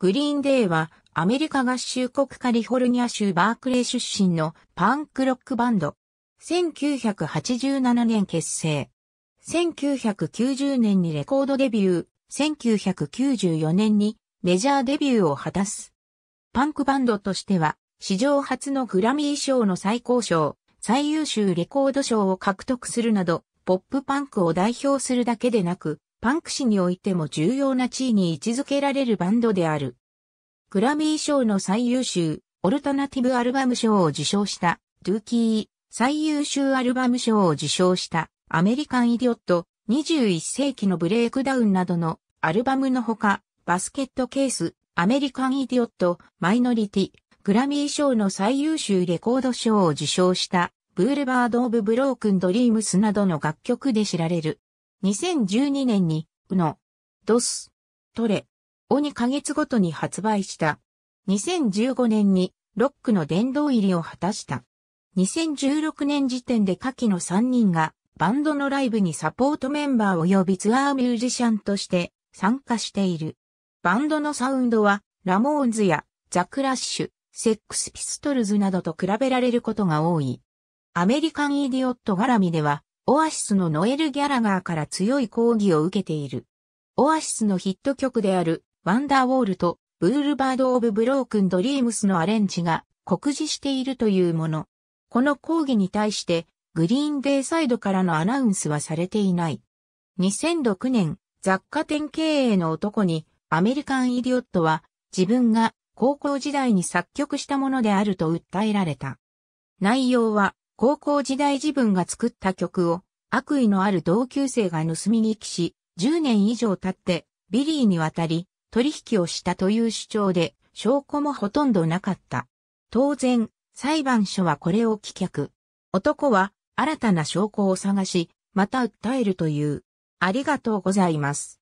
グリーンデーはアメリカ合衆国カリフォルニア州バークレー出身のパンクロックバンド。1987年結成。1990年にレコードデビュー。1994年にメジャーデビューを果たす。パンクバンドとしては史上初のグラミー賞の最高賞、最優秀レコード賞を獲得するなど、ポップパンクを代表するだけでなく、パンク史においても重要な地位に位置づけられるバンドである。グラミー賞の最優秀、オルタナティブアルバム賞を受賞した、ドゥーキー、最優秀アルバム賞を受賞した、アメリカンイディオット、21世紀のブレイクダウンなどのアルバムのほか、バスケットケース、アメリカンイディオット、マイノリティ、グラミー賞の最優秀レコード賞を受賞した、ブールバード・オブ・ブロークン・ドリームスなどの楽曲で知られる。2012年に、うの、ドス、トレ、を2ヶ月ごとに発売した。2015年に、ロックの殿堂入りを果たした。2016年時点で下記の3人が、バンドのライブにサポートメンバー及びツアーミュージシャンとして参加している。バンドのサウンドは、ラモーンズやザ・クラッシュ、セックスピストルズなどと比べられることが多い。アメリカン・イディオット絡みでは、オアシスのノエル・ギャラガーから強い抗議を受けている。オアシスのヒット曲である、ワンダーウォールと、ブールバード・オブ・ブロークン・ドリームスのアレンジが、酷似しているというもの。この抗議に対して、グリーンデイサイドからのアナウンスはされていない。2006年、雑貨店経営の男に、アメリカン・イディオットは、自分が高校時代に作曲したものであると訴えられた。内容は、高校時代自分が作った曲を悪意のある同級生が盗み聞きし、10年以上経ってビリーに渡り取引をしたという主張で証拠もほとんどなかった。当然、裁判所はこれを棄却。男は新たな証拠を探し、また訴えるという。ありがとうございます。